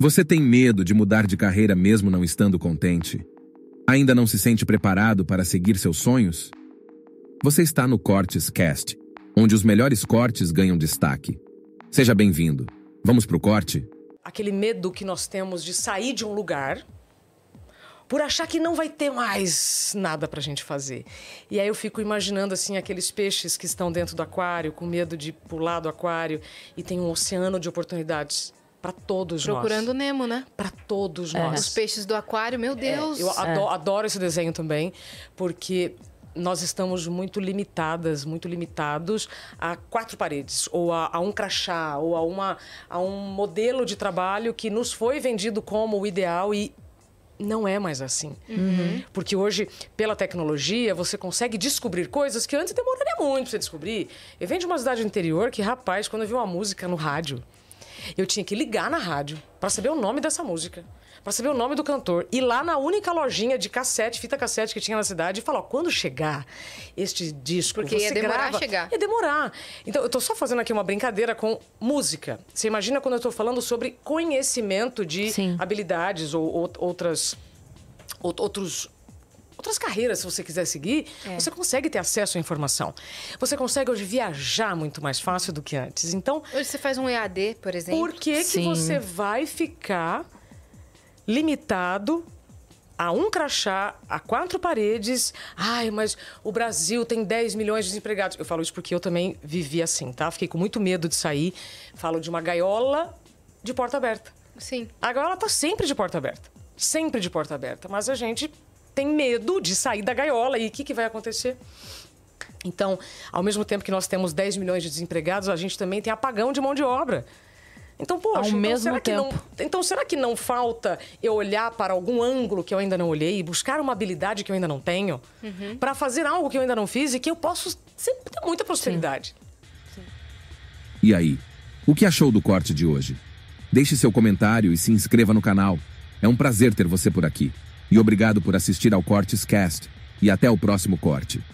Você tem medo de mudar de carreira mesmo não estando contente? Ainda não se sente preparado para seguir seus sonhos? Você está no Cortes Cast, onde os melhores cortes ganham destaque. Seja bem-vindo. Vamos pro corte? Aquele medo que nós temos de sair de um lugar por achar que não vai ter mais nada para a gente fazer. E aí eu fico imaginando assim aqueles peixes que estão dentro do aquário, com medo de pular do aquário e tem um oceano de oportunidades para todos Procurando nós. Procurando Nemo, né? Para todos é. nós. Os peixes do aquário, meu é, Deus. É, eu adoro, adoro esse desenho também, porque nós estamos muito limitadas, muito limitados a quatro paredes, ou a, a, um crachá, ou a, uma, a um modelo de trabalho que nos foi vendido como o ideal e não é mais assim. Uhum. Porque hoje, pela tecnologia, você consegue descobrir coisas que antes demoraria muito para você descobrir. Eu venho de uma cidade interior que, rapaz, quando eu vi uma música no rádio, eu tinha que ligar na rádio para saber o nome dessa música, para saber o nome do cantor. E lá na única lojinha de cassete, fita cassete que tinha na cidade, e falar: quando chegar este disco, Porque você ia demorar grava, a chegar. Ia demorar. Então, eu estou só fazendo aqui uma brincadeira com música. Você imagina quando eu estou falando sobre conhecimento de Sim. habilidades ou, ou outras outros outras carreiras, se você quiser seguir, é. você consegue ter acesso à informação. Você consegue hoje viajar muito mais fácil do que antes. Então. Hoje você faz um EAD, por exemplo. Por que, que você vai ficar limitado a um crachá, a quatro paredes. Ai, mas o Brasil tem 10 milhões de desempregados. Eu falo isso porque eu também vivi assim, tá? Fiquei com muito medo de sair. Falo de uma gaiola de porta aberta. Sim. A gaiola tá sempre de porta aberta. Sempre de porta aberta. Mas a gente tem medo de sair da gaiola. E o que, que vai acontecer? Então, ao mesmo tempo que nós temos 10 milhões de desempregados, a gente também tem apagão de mão de obra. Então, poxa, ao então, mesmo será tempo. que não, então será que não falta eu olhar para algum ângulo que eu ainda não olhei, e buscar uma habilidade que eu ainda não tenho, uhum. para fazer algo que eu ainda não fiz e que eu posso sempre ter muita prosperidade? Sim. Sim. E aí, o que achou do corte de hoje? Deixe seu comentário e se inscreva no canal. É um prazer ter você por aqui. E obrigado por assistir ao Cortes Cast. E até o próximo corte.